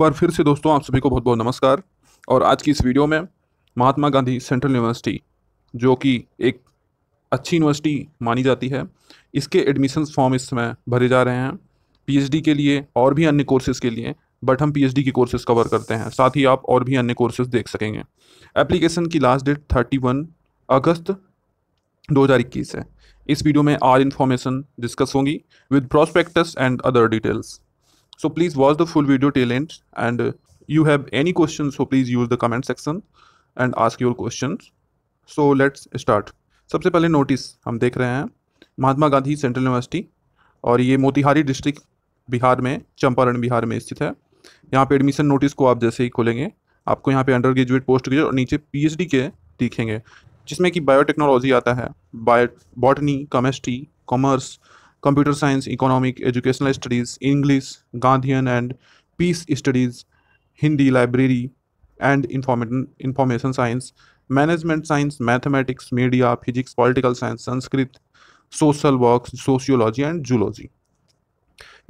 बार फिर से दोस्तों आप सभी को बहुत बहुत नमस्कार और आज की इस वीडियो में महात्मा गांधी सेंट्रल यूनिवर्सिटी जो कि एक अच्छी यूनिवर्सिटी मानी जाती है इसके एडमिशन फॉर्म इस समय भरे जा रहे हैं पीएचडी के लिए और भी अन्य कोर्सेज़ के लिए बट हम पीएचडी के कोर्सेज़ कवर करते हैं साथ ही आप और भी अन्य कोर्सेज़ देख सकेंगे एप्लीकेशन की लास्ट डेट थर्टी वन अगस्त दो हज़ार इक्कीस है इस वीडियो में आर इन्फॉर्मेशन डिस्कस होंगी with prospectus and other details so please watch the full video till end and uh, you have any questions so please use the comment section and ask your questions so let's start सबसे पहले notice हम देख रहे हैं महात्मा Gandhi central university और ये Motihari district Bihar में चंपारण बिहार में स्थित है यहाँ पे एडमिशन नोटिस को आप जैसे ही खोलेंगे आपको यहाँ पे अंडर ग्रेजुएट पोस्ट ग्रेजुएट और नीचे पीएचडी के दिखेंगे जिसमें कि बायोटेक्नोलॉजी आता है bio botany chemistry commerce computer science economic educational studies English Gandhian and peace studies Hindi library and information science management science mathematics media physics political science Sanskrit social work sociology and zoology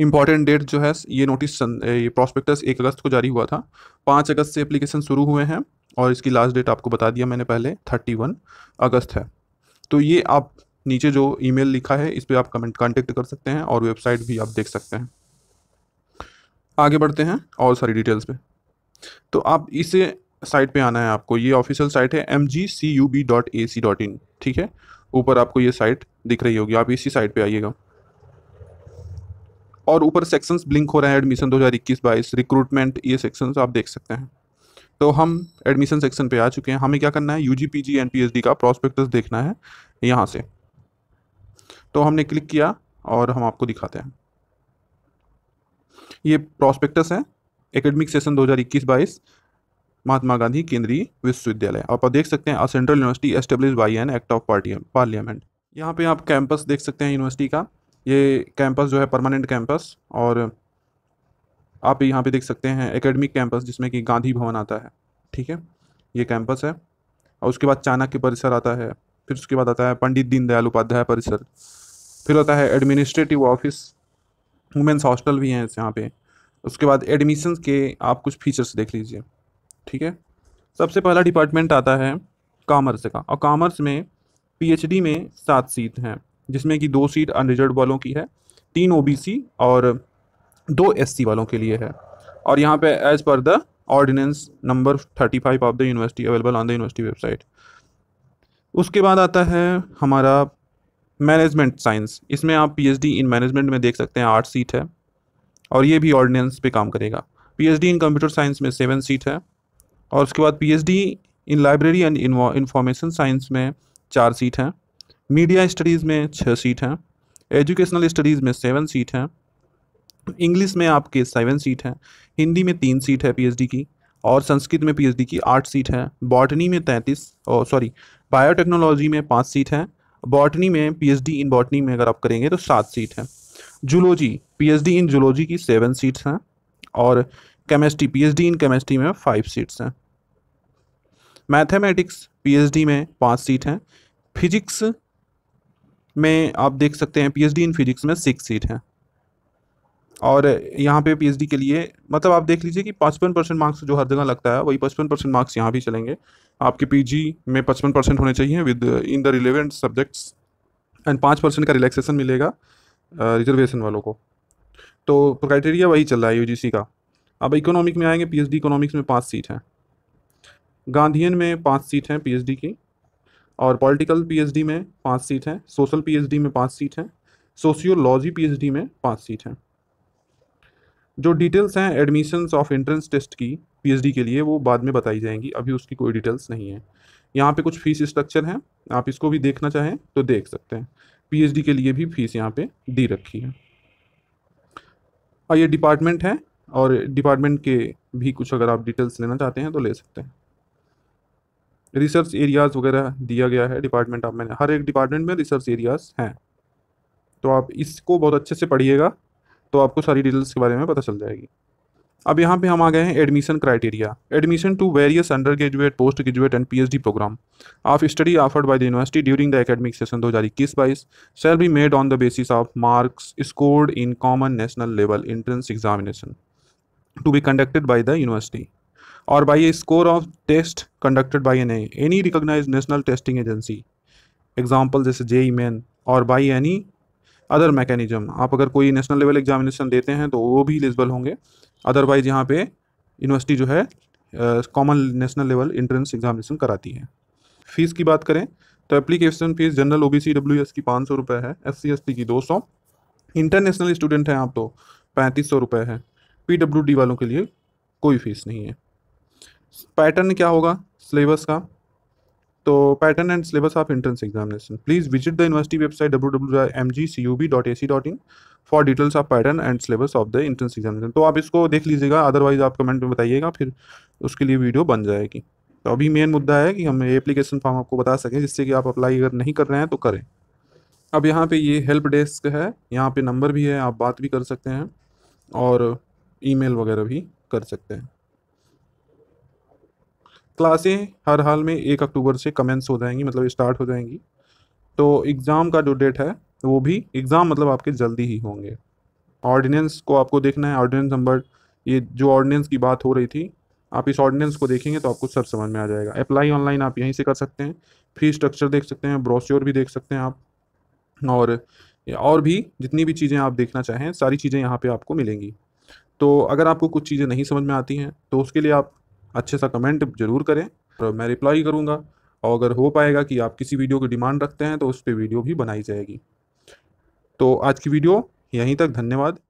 important date जो है ये notice ये prospectus एक अगस्त को जारी हुआ था पाँच अगस्त से एप्लीकेशन शुरू हुए हैं और इसकी लास्ट डेट आपको बता दिया मैंने पहले थर्टी वन अगस्त है तो ये आप नीचे जो ईमेल लिखा है इस पर आप कमेंट कॉन्टेक्ट कर सकते हैं और वेबसाइट भी आप देख सकते हैं आगे बढ़ते हैं और सारी डिटेल्स पे तो आप इस साइट पे आना है आपको ये ऑफिशियल साइट है M G C U B dot A C dot in ठीक है ऊपर आपको ये साइट दिख रही होगी आप इसी साइट पे आइएगा और ऊपर सेक्शंस ब्लिंक हो रहे हैं एडमिशन 2021-22 रिक्रूटमेंट ये सेक्शंस आप देख सकते हैं तो हम एडमिशन सेक्शन पे आ चुके हैं हमें क्या करना है U G P G and P H D का प्रॉस्पेक्टस देखना है यहाँ से तो हमने क्लिक किया और हम आपको दिखाते हैं ये प्रॉस्पेक्टस है एकेडमिक सेशन 2021-22 महात्मा गांधी केंद्रीय विश्वविद्यालय आप देख सकते हैं central university establish by an act of party parliament यहाँ पे आप कैंपस देख सकते हैं यूनिवर्सिटी का ये कैंपस जो है परमानेंट कैंपस और आप यहाँ पे देख सकते हैं एकेडमिक कैंपस जिसमें कि गांधी भवन आता है ठीक है ये कैंपस है और उसके बाद चाणक्य परिसर आता है फिर उसके बाद आता है पंडित दीनदयाल उपाध्याय परिसर फिर होता है एडमिनिस्ट्रेटिव ऑफिस वुमेंस हॉस्टल भी हैं यहाँ पे उसके बाद एडमिशन के आप कुछ फीचर्स देख लीजिए ठीक है सबसे पहला डिपार्टमेंट आता है कामर्स का और कामर्स में पीएचडी में सात सीट हैं जिसमें कि दो सीट अनरिजर्व वालों की है तीन ओबीसी और दो एससी वालों के लिए है और यहाँ पे as per the ordinance number thirty five of the university available on the university website उसके बाद आता है हमारा मैनेजमेंट साइंस इसमें आप पीएचडी इन मैनेजमेंट में देख सकते हैं आठ सीट है और ये भी ऑर्डिनेंस पे काम करेगा पीएचडी इन कंप्यूटर साइंस में सेवन सीट है और उसके बाद PhD in library and information science में चार सीट हैं मीडिया स्टडीज़ में छः सीट हैं एजुकेशनल स्टडीज़ में सेवन सीट हैं इंग्लिश में आपके सेवन सीट हैं हिंदी में तीन सीट है पीएचडी की और संस्कृत में पीएचडी की आठ सीट है बॉटनी में तैंतीस और सॉरी बायोटेक्नोलॉजी में पाँच सीट है बॉटनी में पीएचडी इन बॉटनी में अगर आप करेंगे तो सात सीट हैं जूलॉजी पीएचडी इन जूलॉजी की सेवन सीट्स हैं और केमिस्ट्री पीएचडी इन केमिस्ट्री में फाइव सीट्स हैं मैथमेटिक्स पीएचडी में पाँच सीट हैं फिजिक्स में आप देख सकते हैं पीएचडी इन फिजिक्स में सिक्स सीट हैं और यहाँ पे पीएचडी के लिए मतलब आप देख लीजिए कि पचपन परसेंट मार्क्स जो हर जगह लगता है वही पचपन परसेंट मार्क्स यहाँ भी चलेंगे आपके पीजी में पचपन परसेंट होने चाहिए within the relevant subjects and पाँच परसेंट का रिलैक्सेशन मिलेगा रिजर्वेशन uh, वालों को तो क्राइटेरिया वही चल रहा है यू का अब इकोनॉमिक में आएंगे पी इकोनॉमिक्स में पाँच सीट हैं गांधीन में पाँच सीट हैं पी की और पॉलिटिकल पी में पाँच सीट हैं सोशल पी में पाँच सीट हैं सोशियोलॉजी पी में पाँच सीट हैं जो डिटेल्स हैं एडमिशंस ऑफ एंट्रेंस टेस्ट की पीएचडी के लिए वो बाद में बताई जाएंगी अभी उसकी कोई डिटेल्स नहीं है यहाँ पे कुछ फीस स्ट्रक्चर हैं आप इसको भी देखना चाहें तो देख सकते हैं पीएचडी के लिए भी फीस यहाँ पे दी रखी है और ये डिपार्टमेंट है और डिपार्टमेंट के भी कुछ अगर आप डिटेल्स लेना चाहते हैं तो ले सकते हैं रिसर्च एरियाज़ वगैरह दिया गया है डिपार्टमेंट आप मैंने हर एक डिपार्टमेंट में रिसर्च एरियाज़ हैं तो आप इसको बहुत अच्छे से पढ़िएगा तो आपको सारी डिटेल्स के बारे में पता चल जाएगी अब यहाँ पे हम आ गए हैं admission criteria admission to various undergraduate postgraduate and PhD program of study offered by the university during the academic session दो हज़ार इक्कीस बाईस shall be made on the basis of marks scored in common national level entrance examination to be conducted by the university और by a score of test conducted by an any recognise national testing agency example जैसे JEE main और by any other mechanism आप अगर कोई national level examination देते हैं तो वो भी एलिजिबल होंगे अदरवाइज यहाँ पे यूनिवर्सिटी जो है common national level entrance examination कराती है फ़ीस की बात करें तो application fees general O B C W S की पाँच सौ रुपये है एस सी एस टी की दो सौ इंटरनेशनल स्टूडेंट हैं आप तो पैंतीस सौ रुपये है पी डब्ल्यू डी वालों के लिए कोई फ़ीस नहीं है पैटर्न क्या होगा सिलेबस का तो pattern and syllabus of entrance examination please visit the university website W W M G C U B dot A C dot in for details of pattern and syllabus of the entrance examination तो आप इसको देख लीजिएगा otherwise आप comment में बताइएगा फिर उसके लिए वीडियो बन जाएगी तो अभी मेन मुद्दा है कि हम एप्लीकेशन फॉर्म आपको बता सकें जिससे कि आप अप्लाई अगर नहीं कर रहे हैं तो करें अब यहाँ पे ये हेल्प डेस्क है यहाँ पे नंबर भी है आप बात भी कर सकते हैं और ईमेल वगैरह भी कर सकते हैं क्लासें हर हाल में एक अक्टूबर से कमेंस हो जाएंगी मतलब स्टार्ट हो जाएंगी तो एग्ज़ाम का जो डेट है वो भी एग्ज़ाम मतलब आपके जल्दी ही होंगे ऑर्डिनेंस को आपको देखना है ऑर्डिनेंस नंबर ये जो ऑर्डिनेंस की बात हो रही थी आप इस ऑर्डिनेंस को देखेंगे तो आपको सब समझ में आ जाएगा अप्लाई ऑनलाइन आप यहीं से कर सकते हैं फी स्ट्रक्चर देख सकते हैं ब्रोश्योर भी देख सकते हैं आप और और भी जितनी भी चीज़ें आप देखना चाहें सारी चीज़ें यहाँ पे आपको मिलेंगी तो अगर आपको कुछ चीज़ें नहीं समझ में आती हैं तो उसके लिए आप अच्छे सा कमेंट जरूर करें और मैं रिप्लाई करूँगा और अगर हो पाएगा कि आप किसी वीडियो की डिमांड रखते हैं तो उस पर वीडियो भी बनाई जाएगी तो आज की वीडियो यहीं तक धन्यवाद